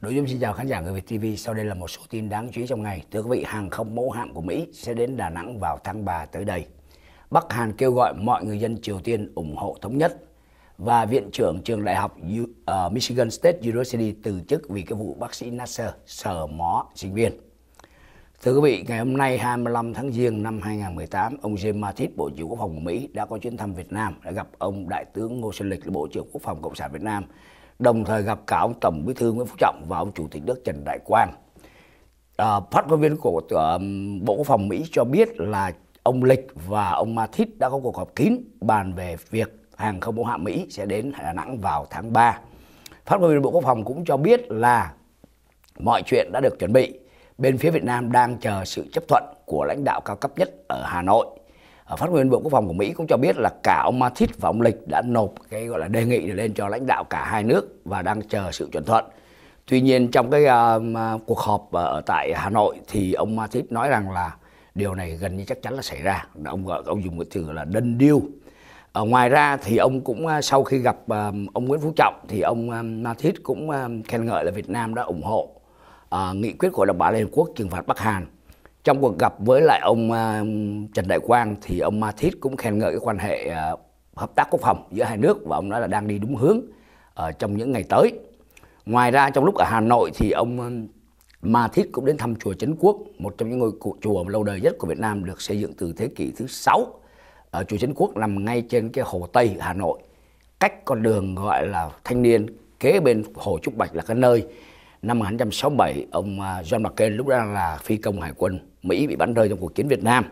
Nội dung xin chào khán giả người Việt TV. Sau đây là một số tin đáng chú ý trong ngày. Thưa quý vị, hàng không mẫu hạm của Mỹ sẽ đến Đà Nẵng vào tháng 3 tới đây. Bắc Hàn kêu gọi mọi người dân Triều Tiên ủng hộ thống nhất và Viện trưởng trường đại học ờ, Michigan State University từ chức vì cái vụ bác sĩ Nasser sờ mó sinh viên. Thưa quý vị, ngày hôm nay 25 tháng Giêng năm 2018, ông James Mattis, Bộ trưởng Quốc phòng của Mỹ đã có chuyến thăm Việt Nam, đã gặp ông Đại tướng Ngô Xuân Lịch, Bộ trưởng Quốc phòng Cộng sản Việt Nam đồng thời gặp cả ông tổng bí thư nguyễn phú trọng và ông chủ tịch nước trần đại quang à, phát ngôn viên của uh, bộ quốc phòng mỹ cho biết là ông lịch và ông mathis đã có cuộc họp kín bàn về việc hàng không mẫu hạm mỹ sẽ đến đà nẵng vào tháng 3 phát ngôn viên bộ quốc phòng cũng cho biết là mọi chuyện đã được chuẩn bị bên phía việt nam đang chờ sự chấp thuận của lãnh đạo cao cấp nhất ở hà nội phát ngôn bộ quốc phòng của mỹ cũng cho biết là cả ông mathis và ông lịch đã nộp cái gọi là đề nghị để lên cho lãnh đạo cả hai nước và đang chờ sự chuẩn thuận tuy nhiên trong cái uh, cuộc họp ở tại hà nội thì ông mathis nói rằng là điều này gần như chắc chắn là xảy ra ông gọi ông dùng cái từ là đơn điêu ở ngoài ra thì ông cũng à, sau khi gặp à, ông Nguyễn Phú Trọng thì ông Mathis cũng khen ngợi là Việt Nam đã ủng hộ nghị quyết của Đặc bảo Liên Quốc trừng phạt Bắc Hàn trong cuộc gặp với lại ông à, Trần Đại Quang thì ông Mathis cũng khen ngợi cái quan hệ à, hợp tác quốc phòng giữa hai nước và ông nói là đang đi đúng hướng ở ờ, trong những ngày tới. Ngoài ra trong lúc ở Hà Nội thì ông Mathis cũng đến thăm chùa Trấn Quốc, một trong những ngôi chùa lâu đời nhất của Việt Nam được xây dựng từ thế kỷ thứ 6. Ở chùa Trấn Quốc nằm ngay trên cái hồ Tây Hà Nội, cách con đường gọi là thanh niên kế bên hồ Trúc Bạch là cái nơi năm 1967 ông à, John McCain lúc đó là phi công hải quân Mỹ bị bắn rơi trong cuộc chiến Việt Nam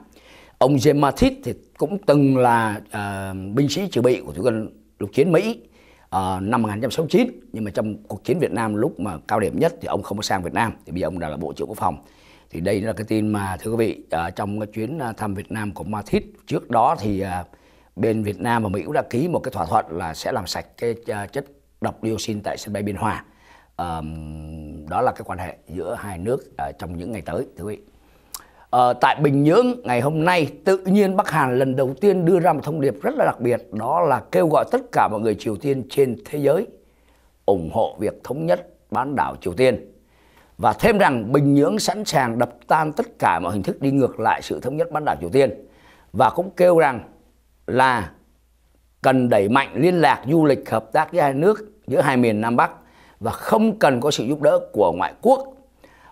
ông James Mattis thì cũng từng là uh, binh sĩ dự bị của thủy quân lục chiến Mỹ uh, năm 1969 nhưng mà trong cuộc chiến Việt Nam lúc mà cao điểm nhất thì ông không có sang Việt Nam thì bây giờ ông đã là bộ trưởng quốc phòng thì đây là cái tin mà thưa quý vị uh, trong cái chuyến thăm Việt Nam của Mattis trước đó thì uh, bên Việt Nam và Mỹ cũng đã ký một cái thỏa thuận là sẽ làm sạch cái uh, chất độc dioxin tại sân bay Biên Hòa um, đó là cái quan hệ giữa hai nước uh, trong những ngày tới thưa quý vị uh, tại bình nhưỡng ngày hôm nay tự nhiên bắc hàn lần đầu tiên đưa ra một thông điệp rất là đặc biệt đó là kêu gọi tất cả mọi người triều tiên trên thế giới ủng hộ việc thống nhất bán đảo triều tiên và thêm rằng bình nhưỡng sẵn sàng đập tan tất cả mọi hình thức đi ngược lại sự thống nhất bán đảo triều tiên và cũng kêu rằng là cần đẩy mạnh liên lạc du lịch hợp tác giữa hai nước giữa hai miền nam bắc và không cần có sự giúp đỡ của ngoại quốc.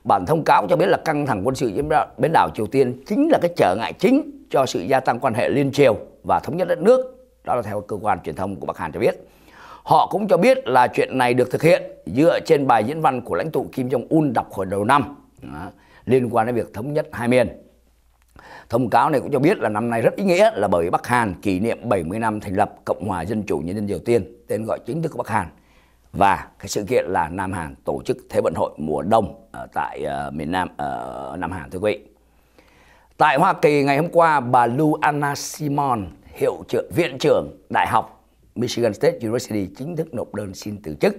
Bản thông cáo cho biết là căng thẳng quân sự giữa bán đảo Triều Tiên chính là cái trở ngại chính cho sự gia tăng quan hệ liên triều và thống nhất đất nước. Đó là theo cơ quan truyền thông của Bắc Hàn cho biết. Họ cũng cho biết là chuyện này được thực hiện dựa trên bài diễn văn của lãnh tụ Kim Jong-un đọc hồi đầu năm đó, liên quan đến việc thống nhất hai miền. Thông cáo này cũng cho biết là năm nay rất ý nghĩa là bởi Bắc Hàn kỷ niệm 70 năm thành lập Cộng hòa Dân chủ Nhân dân Triều Tiên, tên gọi chính thức của Bắc Hàn và cái sự kiện là Nam Hàn tổ chức Thế vận hội mùa đông ở tại uh, miền Nam ở ờ, uh, Nam Hàn thưa quý vị. Tại Hoa Kỳ ngày hôm qua, bà Lou Anna Simon, hiệu trưởng viện trưởng Đại học Michigan State University chính thức nộp đơn xin từ chức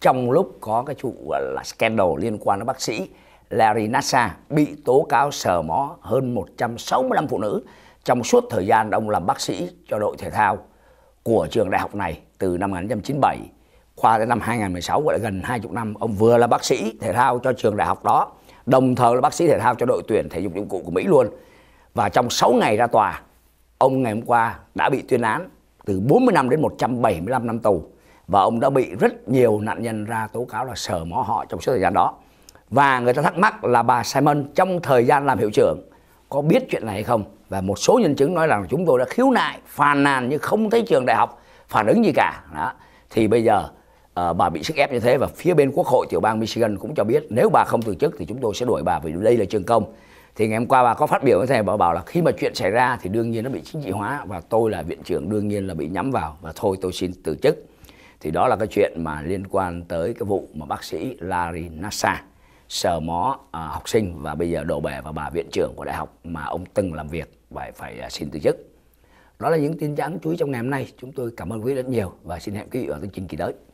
trong lúc có cái trụ là scandal liên quan đến bác sĩ Larry Nassar bị tố cáo sờ mó hơn 165 phụ nữ trong suốt thời gian ông làm bác sĩ cho đội thể thao của trường đại học này từ năm 1997 khoa đến năm 2016 gọi là gần 20 năm ông vừa là bác sĩ thể thao cho trường đại học đó đồng thời là bác sĩ thể thao cho đội tuyển thể dục dụng cụ của Mỹ luôn và trong 6 ngày ra tòa ông ngày hôm qua đã bị tuyên án từ 40 năm đến 175 năm tù và ông đã bị rất nhiều nạn nhân ra tố cáo là sờ mó họ trong suốt thời gian đó và người ta thắc mắc là bà Simon trong thời gian làm hiệu trưởng có biết chuyện này hay không và một số nhân chứng nói rằng chúng tôi đã khiếu nại phàn nàn nhưng không thấy trường đại học phản ứng gì cả đó thì bây giờ à, bà bị sức ép như thế và phía bên quốc hội tiểu bang Michigan cũng cho biết nếu bà không từ chức thì chúng tôi sẽ đuổi bà vì đây là trường công thì ngày hôm qua bà có phát biểu như thế bà bảo là khi mà chuyện xảy ra thì đương nhiên nó bị chính trị hóa và tôi là viện trưởng đương nhiên là bị nhắm vào và thôi tôi xin từ chức thì đó là cái chuyện mà liên quan tới cái vụ mà bác sĩ Larry Nassar sờ mó à, học sinh và bây giờ đổ bể và bà viện trưởng của đại học mà ông từng làm việc phải phải à, xin từ chức đó là những tin nhắn chú ý trong ngày hôm nay chúng tôi cảm ơn quý vị rất nhiều và xin hẹn quý vị ở chương trình kỳ tới